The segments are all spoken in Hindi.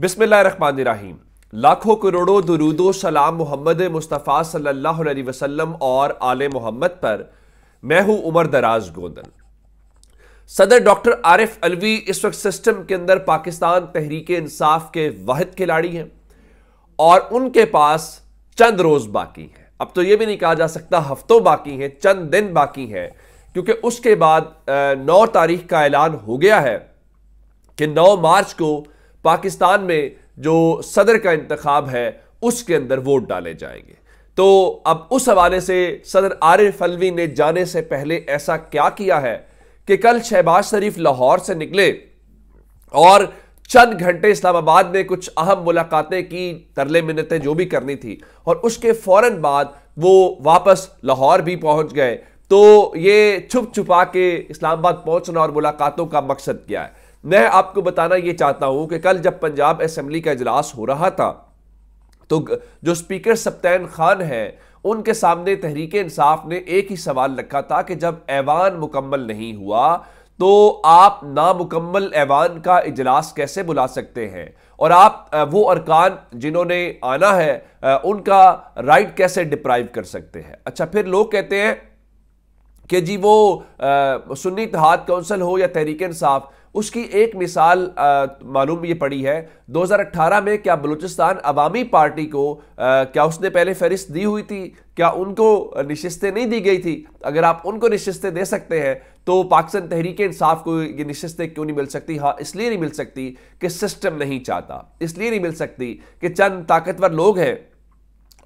बिसमीम लाखों करोड़ों दरूदो सलाम मोहम्मद मुस्तफ़ा सल्लल्लाहु अलैहि वसल्लम और आल मोहम्मद पर मैं हूं उमर दराज गोंदन सदर डॉक्टर आरिफ अलवी इस वक्त सिस्टम के अंदर पाकिस्तान तहरीक इंसाफ के वाहिद खिलाड़ी हैं और उनके पास चंद रोज़ बाकी हैं अब तो ये भी नहीं कहा जा सकता हफ्तों बाकी हैं चंद दिन बाकी हैं क्योंकि उसके बाद नौ तारीख का ऐलान हो गया है कि नौ मार्च को पाकिस्तान में जो सदर का इंतखब है उसके अंदर वोट डाले जाएंगे तो अब उस हवाले से सदर आरिफ अलवी ने जाने से पहले ऐसा क्या किया है कि कल शहबाज शरीफ लाहौर से निकले और चंद घंटे इस्लामाबाद में कुछ अहम मुलाकातें की तरले मिन्नतें जो भी करनी थी और उसके फौरन बाद वो वापस लाहौर भी पहुंच गए तो ये छुप छुपा के इस्लामाबाद पहुंचना और मुलाकातों का मकसद क्या है मैं आपको बताना यह चाहता हूं कि कल जब पंजाब असम्बली का इजलास हो रहा था तो जो स्पीकर सप्तैन खान है उनके सामने तहरीक इंसाफ ने एक ही सवाल रखा था कि जब ऐवान मुकम्मल नहीं हुआ तो आप नामुकम्मल ऐवान का इजलास कैसे बुला सकते हैं और आप वो अरकान जिन्होंने आना है उनका राइट कैसे डिप्राइव कर सकते हैं अच्छा फिर लोग कहते हैं कि जी वो सुन्नी तहाद काउंसिल हो या तहरीक इंसाफ उसकी एक मिसाल मालूम ये पड़ी है 2018 में क्या बलूचिस्तान अवामी पार्टी को आ, क्या उसने पहले फहरिस्त दी हुई थी क्या उनको नशस्तें नहीं दी गई थी अगर आप उनको नशस्तें दे सकते हैं तो पाकिस्तान तहरीक इंसाफ को ये नशस्तें क्यों नहीं मिल सकती हाँ इसलिए नहीं मिल सकती कि सिस्टम नहीं चाहता इसलिए नहीं मिल सकती कि चंद ताकतवर लोग हैं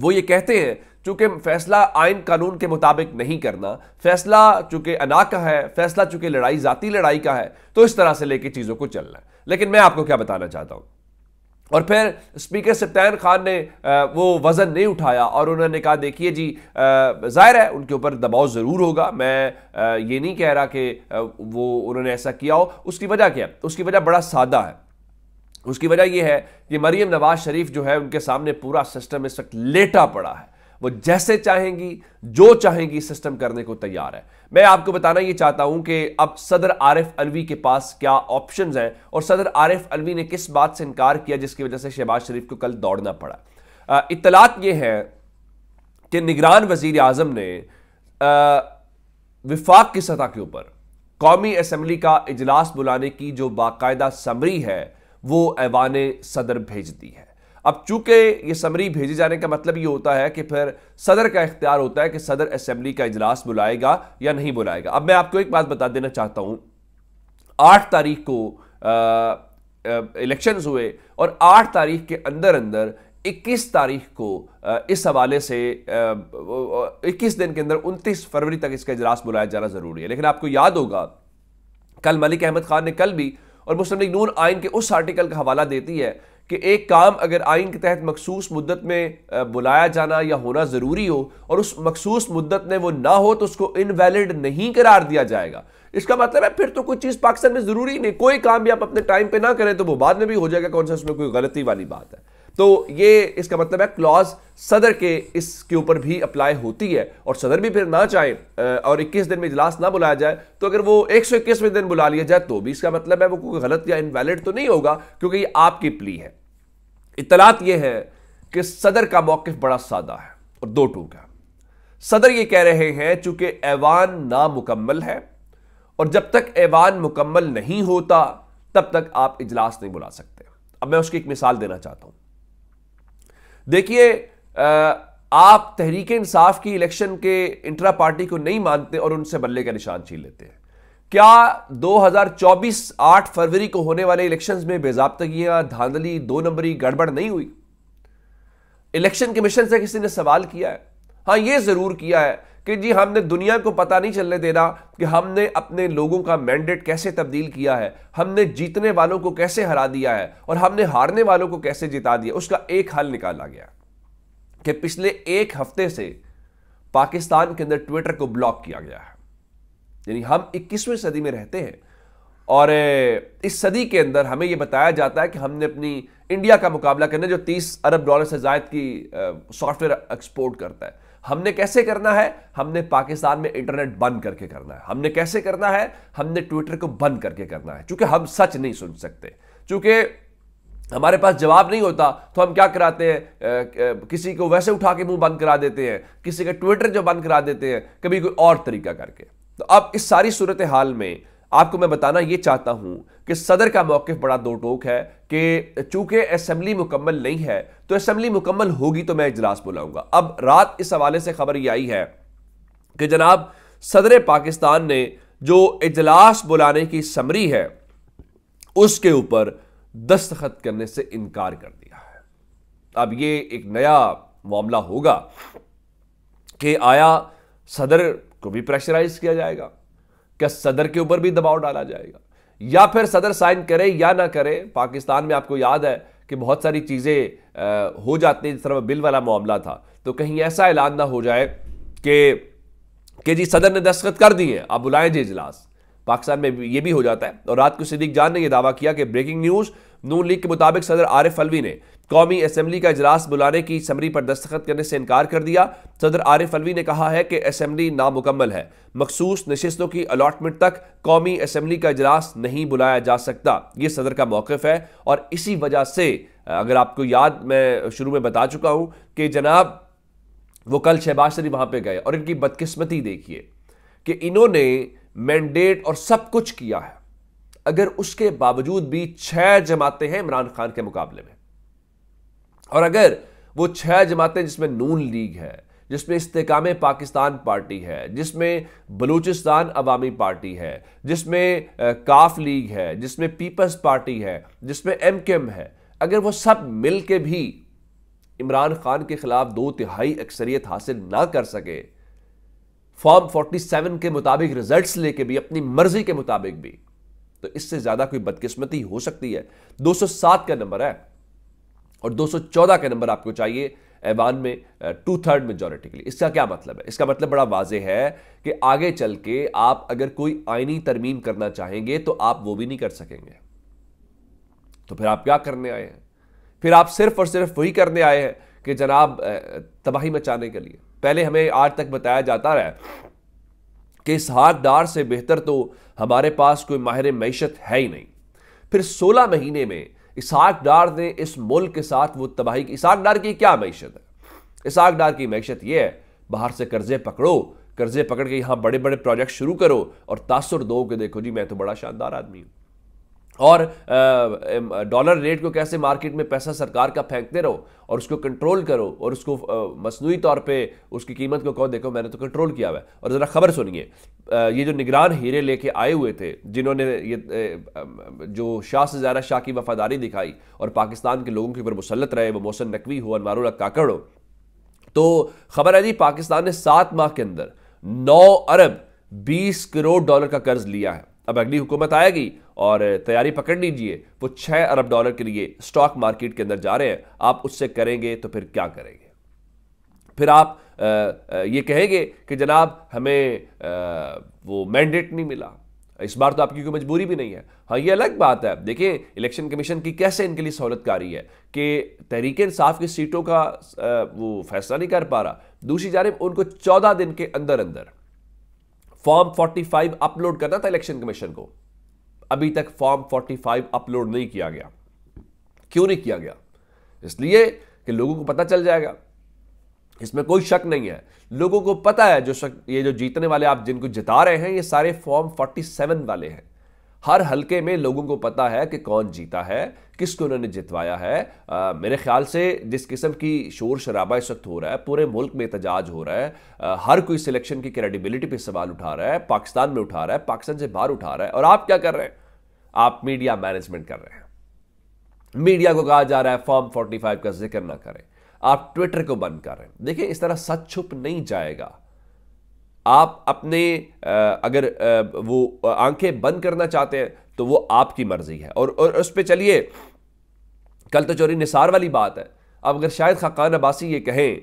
वो ये कहते हैं चूंकि फैसला आयन कानून के मुताबिक नहीं करना फैसला चूंकि अना का है फैसला चूंकि लड़ाई ज़ाती लड़ाई का है तो इस तरह से लेके चीज़ों को चलना है लेकिन मैं आपको क्या बताना चाहता हूँ और फिर स्पीकर सत्यान खान ने वो वज़न नहीं उठाया और उन्होंने कहा देखिए जी ज़ाहिर है उनके ऊपर दबाव ज़रूर होगा मैं ये नहीं कह रहा कि वो उन्होंने ऐसा किया हो उसकी वजह क्या है उसकी वजह बड़ा सादा है उसकी वजह यह है कि मरीम नवाज शरीफ जो है उनके सामने पूरा सिस्टम इस वक्त लेटा पड़ा है वो जैसे चाहेंगी जो चाहेंगी सिस्टम करने को तैयार है मैं आपको बताना ये चाहता हूं कि अब सदर आरिफ अलवी के पास क्या ऑप्शंस हैं और सदर आरिफ अलवी ने किस बात से इनकार किया जिसकी वजह से शहबाज शरीफ को कल दौड़ना पड़ा इतलात ये है कि निगरान वजीर आजम ने विफाक की सतह के ऊपर कौमी असम्बली का इजलास बुलाने की जो बाकायदा समरी है वो ऐवान सदर भेज दी है अब चूंकि ये समरी भेजे जाने का मतलब ये होता है कि फिर सदर का इख्तियार होता है कि सदर असम्बली का इजलास बुलाएगा या नहीं बुलाएगा अब मैं आपको एक बात बता देना चाहता हूं आठ तारीख को इलेक्शन हुए और आठ तारीख के अंदर अंदर 21 तारीख को इस हवाले से 21 दिन के अंदर 29 फरवरी तक इसका इजलास बुलाया जाना ज़रूरी है लेकिन आपको याद होगा कल मलिक अहमद खान ने कल भी और मुस्लिम लीग नून आइन के उस आर्टिकल का हवाला देती है कि एक काम अगर आइन के तहत मखसूस मुद्दत में बुलाया जाना या होना ज़रूरी हो और उस मखसूस मुद्दत में वो ना हो तो उसको इनवैलिड नहीं करार दिया जाएगा इसका मतलब है फिर तो कोई चीज़ पाकिस्तान में ज़रूरी नहीं कोई काम भी आप अपने टाइम पर ना करें तो वो बाद में भी हो जाएगा कौन सा उसमें कोई गलती वाली बात है तो ये इसका मतलब है क्लॉज सदर के इसके ऊपर भी अप्लाई होती है और सदर भी फिर ना चाहे और 21 दिन में इजलास ना बुलाया जाए तो अगर वो 121वें दिन बुला लिया जाए तो भी इसका मतलब है वो कोई गलत या इनवैलिड तो नहीं होगा क्योंकि ये आपकी प्ली है इतलात ये है कि सदर का मौकफ बड़ा सादा है और दो टूक है सदर ये कह रहे हैं चूंकि ऐवान नामुकम्मल है और जब तक ऐवान मुकम्मल नहीं होता तब तक आप इजलास नहीं बुला सकते अब मैं उसकी एक मिसाल देना चाहता हूं देखिए आप तहरीक इंसाफ की इलेक्शन के इंटरा पार्टी को नहीं मानते और उनसे बल्ले का निशान छीन लेते हैं क्या 2024 8 फरवरी को होने वाले इलेक्शंस में बेजाबतगियां धांधली दो नंबरी गड़बड़ नहीं हुई इलेक्शन कमीशन से किसी ने सवाल किया है हाँ ये जरूर किया है कि जी हमने दुनिया को पता नहीं चलने देना कि हमने अपने लोगों का मैंडेट कैसे तब्दील किया है हमने जीतने वालों को कैसे हरा दिया है और हमने हारने वालों को कैसे जिता दिया उसका एक हल निकाला गया कि पिछले एक हफ्ते से पाकिस्तान के अंदर ट्विटर को ब्लॉक किया गया है यानी हम 21वीं सदी में रहते हैं और इस सदी के अंदर हमें यह बताया जाता है कि हमने अपनी इंडिया का मुकाबला करना जो 30 अरब डॉलर से जायद की सॉफ्टवेयर एक्सपोर्ट करता है हमने कैसे करना है हमने पाकिस्तान में इंटरनेट बंद करके करना है हमने कैसे करना है हमने ट्विटर को बंद करके करना है चूंकि हम सच नहीं सुन सकते चूंकि हमारे पास जवाब नहीं होता तो हम क्या कराते हैं किसी को वैसे उठा के मुंह बंद करा देते हैं किसी का ट्विटर जो बंद करा देते हैं कभी कोई और तरीका करके तो अब इस सारी सूरत हाल में आपको मैं बताना यह चाहता हूं कि सदर का मौकफ बड़ा दो टोक है कि चूंकि असम्बली मुकम्मल नहीं है तो असम्बली मुकम्मल होगी तो मैं इजलास बुलाऊंगा अब रात इस हवाले से खबर यह आई है कि जनाब सदर पाकिस्तान ने जो इजलास बुलाने की समरी है उसके ऊपर दस्तखत करने से इनकार कर दिया है अब ये एक नया मामला होगा कि आया सदर को भी प्रेशराइज किया जाएगा क्या सदर के ऊपर भी दबाव डाला जाएगा या फिर सदर साइन करे या ना करे पाकिस्तान में आपको याद है कि बहुत सारी चीज़ें हो जाती हैं जिस तरह बिल वाला मामला था तो कहीं ऐसा ऐलान ना हो जाए कि कि जी सदर ने दस्तखत कर दिए आप बुलाएं जी इजलास पाकिस्तान में ये भी हो जाता है और रात को सिद्दीक जान ने यह दावा किया कि ब्रेकिंग न्यूज़ नून लीग के मुताबिक सदर आरिफ अलवी ने कौमी असम्बली का अजलास बुलाने की समरी पर दस्तखत करने से इनकार कर दिया सदर आरिफ अलवी ने कहा है कि असम्बली नामुकम्मल है मखसूस नशस्तों की अलाटमेंट तक कौमी असम्बली का अजलास नहीं बुलाया जा सकता ये सदर का मौक़ है और इसी वजह से अगर आपको याद मैं शुरू में बता चुका हूँ कि जनाब वो कल शहबाज शरीफ वहाँ पर गए और इनकी बदकस्मती देखिए कि इन्होंने मैंडेट और सब कुछ किया है अगर उसके बावजूद भी छह जमातें हैं इमरान खान के मुकाबले में और अगर वो छह जमातें जिसमें नून लीग है जिसमें इस्तेकाम पाकिस्तान पार्टी है जिसमें बलूचिस्तान अवामी पार्टी है जिसमें काफ लीग है जिसमें पीपल्स पार्टी है जिसमें एम क्यम है अगर वो सब मिल के भी इमरान खान के खिलाफ दो तिहाई अक्सरियत हासिल ना कर सके फॉर्म 47 के मुताबिक रिजल्ट्स लेके भी अपनी मर्जी के मुताबिक भी तो इससे ज्यादा कोई बदकिस्मती हो सकती है सात का नंबर है और 214 के नंबर आपको चाहिए ऐवान में टू थर्ड मेजोरिटी के लिए इसका क्या मतलब है इसका मतलब बड़ा वाजे है कि आगे चल के आप अगर कोई आईनी तरमीम करना चाहेंगे तो आप वो भी नहीं कर सकेंगे तो फिर आप क्या करने आए हैं फिर आप सिर्फ और सिर्फ वही करने आए हैं कि जनाब तबाही मचाने के लिए पहले हमें आज तक बताया जाता रहा कि इस हाकदार से बेहतर तो हमारे पास कोई माहिर मीशत है ही नहीं फिर 16 महीने में इसहाक डार ने इस मुल्क के साथ वो तबाही की इसहाक डार की क्या मीशत है इसहाक डार की मीशत ये है बाहर से कर्जे पकड़ो कर्जे पकड़ के यहाँ बड़े बड़े प्रोजेक्ट शुरू करो और तासर दो के देखो जी मैं तो बड़ा शानदार आदमी हूँ और डॉलर रेट को कैसे मार्केट में पैसा सरकार का फेंकते रहो और उसको कंट्रोल करो और उसको मसनू तौर पे उसकी कीमत को कहो देखो मैंने तो कंट्रोल किया हुआ है और ज़रा खबर सुनिए ये जो निगरान हीरे लेके आए हुए थे जिन्होंने ये जो शाह से ज़्यादा शाह की वफादारी दिखाई और पाकिस्तान के लोगों के ऊपर मुसलत रहे वो मोहसन नकवी हो अनवारुल काकड़ हो तो खबर है जी पाकिस्तान ने सात माह के अंदर नौ अरब बीस करोड़ डॉलर का कर्ज लिया है अब अगली हुकूमत आएगी और तैयारी पकड़ लीजिए वो छः अरब डॉलर के लिए स्टॉक मार्केट के अंदर जा रहे हैं आप उससे करेंगे तो फिर क्या करेंगे फिर आप ये कहेंगे कि जनाब हमें वो मैंडेट नहीं मिला इस बार तो आपकी कोई मजबूरी भी नहीं है हाँ ये अलग बात है देखिए इलेक्शन कमीशन की कैसे इनके लिए सहूलतकारी है कि तहरीक इंसाफ की सीटों का वो फैसला नहीं कर पा रहा दूसरी जानब उनको चौदह दिन के अंदर अंदर फॉर्म 45 अपलोड करना था इलेक्शन कमीशन को अभी तक फॉर्म 45 अपलोड नहीं किया गया क्यों नहीं किया गया इसलिए कि लोगों को पता चल जाएगा इसमें कोई शक नहीं है लोगों को पता है जो शक ये जो जीतने वाले आप जिनको जिता रहे हैं ये सारे फॉर्म 47 वाले हैं हर हलके में लोगों को पता है कि कौन जीता है किसको उन्होंने जितवाया है आ, मेरे ख्याल से जिस किस्म की शोर शराबा इस वक्त हो रहा है पूरे मुल्क में एहतजाज हो रहा है आ, हर कोई सिलेक्शन की क्रेडिबिलिटी पे सवाल उठा रहा है पाकिस्तान में उठा रहा है पाकिस्तान से बाहर उठा रहा है और आप क्या कर रहे हैं आप मीडिया मैनेजमेंट कर रहे हैं मीडिया को कहा जा रहा है फॉर्म 45 का जिक्र ना करें आप ट्विटर को बंद कर रहे हैं देखिए इस तरह सच छुप नहीं जाएगा आप अपने अगर वो आंखें बंद करना चाहते हैं तो वो आपकी मर्जी है और, और उस पर चलिए कल तो चोरी निसार वाली बात है अब अगर शायद खाकान अब्बासी ये कहें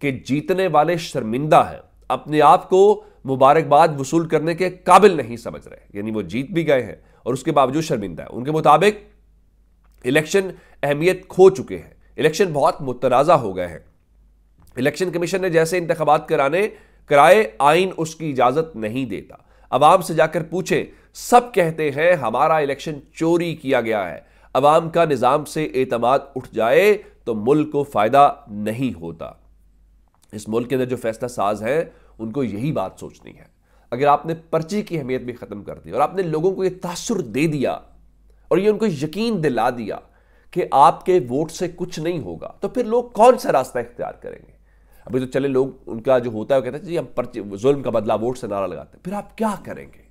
कि जीतने वाले शर्मिंदा हैं अपने आप को मुबारकबाद वसूल करने के काबिल नहीं समझ रहे यानी वो जीत भी गए हैं और उसके बावजूद शर्मिंदा है उनके मुताबिक इलेक्शन अहमियत खो चुके हैं इलेक्शन बहुत मुतनाज़ा हो गए हैं इलेक्शन कमीशन ने जैसे इंतबात कराने कराए आइन उसकी इजाजत नहीं देता अवाम से जाकर पूछें सब कहते हैं हमारा इलेक्शन चोरी किया गया है अवाम का निज़ाम से एतमाद उठ जाए तो मुल्क को फ़ायदा नहीं होता इस मुल्क के अंदर जो फैसला साज हैं उनको यही बात सोचनी है अगर आपने पर्ची की अहमियत भी ख़त्म कर दी और आपने लोगों को यह तासर दे दिया और ये उनको यकीन दिला दिया कि आपके वोट से कुछ नहीं होगा तो फिर लोग कौन सा रास्ता इख्तियार करेंगे अभी तो चले लोग उनका जो होता है वो कहते हैं जी हम जुल्म का बदला वोट से नारा लगाते हैं फिर आप क्या करेंगे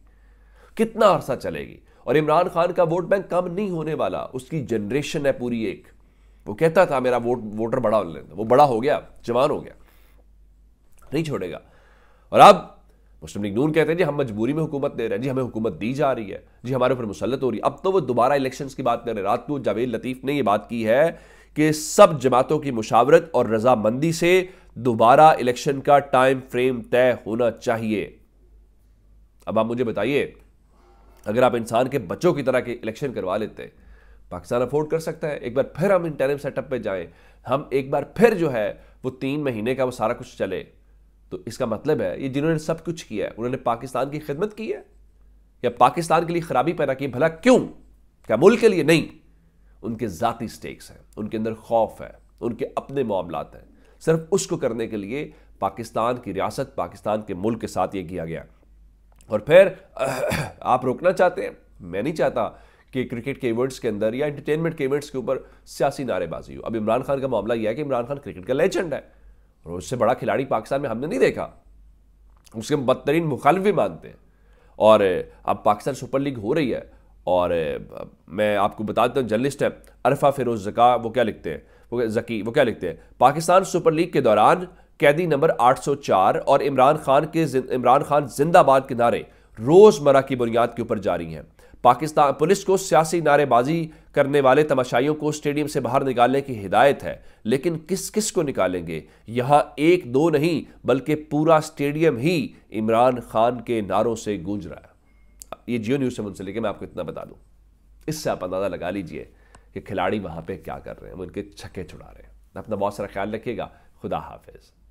कितना अरसा चलेगी और इमरान खान का वोट बैंक कम नहीं होने वाला उसकी जनरेशन है पूरी एक वो कहता था मेरा वोट वोटर बड़ा होने वो बड़ा हो गया जवान हो गया नहीं छोड़ेगा और अब मुस्लिम लीग नून कहते हैं जी हम मजबूरी में हुकूमत दे रहे हैं जी हमें हुकूमत दी जा रही है जी हमारे ऊपर मुसलत हो रही है अब तो वो दोबारा इलेक्शन की बात कर रहे हैं रात को जावेद लतीफ़ ने ये बात की है कि सब जमातों की मुशावरत और रजामंदी से दोबारा इलेक्शन का टाइम फ्रेम तय होना चाहिए अब आप मुझे बताइए अगर आप इंसान के बच्चों की तरह के इलेक्शन करवा लेते पाकिस्तान अफोर्ड कर सकता है एक बार फिर हम इंटरम सेटअप पे जाएं हम एक बार फिर जो है वो तीन महीने का वो सारा कुछ चले तो इसका मतलब है ये जिन्होंने सब कुछ किया है उन्होंने पाकिस्तान की खिदमत की है या पाकिस्तान के लिए खराबी पैदा की भला क्यों क्या मुल्क के लिए नहीं उनके ज़ाती स्टेक्स हैं उनके अंदर खौफ है उनके अपने मामलात हैं सिर्फ उसको करने के लिए पाकिस्तान की रियासत पाकिस्तान के मुल्क के साथ ये किया गया और फिर आप रोकना चाहते हैं मैं नहीं चाहता कि क्रिकेट के इवेंट्स के अंदर या एंटरटेनमेंट के इवेंट्स के ऊपर सियासी नारेबाजी हो अब इमरान खान का मामला यह है कि इमरान खान क्रिकेट का लेजेंड है और उससे बड़ा खिलाड़ी पाकिस्तान में हमने नहीं देखा उसके हम बदतरीन मुखालफ भी मानते हैं और अब पाकिस्तान सुपर लीग हो रही है और मैं आपको बता देता हूँ जर्नलिस्ट है अरफा फिरोज जका वो क्या लिखते हैं वो जकी वो क्या लिखते हैं पाकिस्तान सुपर लीग के दौरान कैदी नंबर 804 और इमरान खान के इमरान खान जिंदाबाद के नारे रोजमर्रा की बुनियाद के ऊपर जारी हैं पाकिस्तान पुलिस को सियासी नारेबाजी करने वाले तमाशाइयों को स्टेडियम से बाहर निकालने की हिदायत है लेकिन किस किस को निकालेंगे यहाँ एक दो नहीं बल्कि पूरा स्टेडियम ही इमरान खान के नारों से गूंज रहा है ये जियो न्यूज़ से मुंसलिक है मैं आपको इतना बता दूँ इससे आप अंदाज़ा लगा लीजिए कि खिलाड़ी वहाँ पे क्या कर रहे हैं उनके छक्के छुड़ा रहे हैं अपना बहुत सारा ख्याल रखिएगा खुदा हाफिज़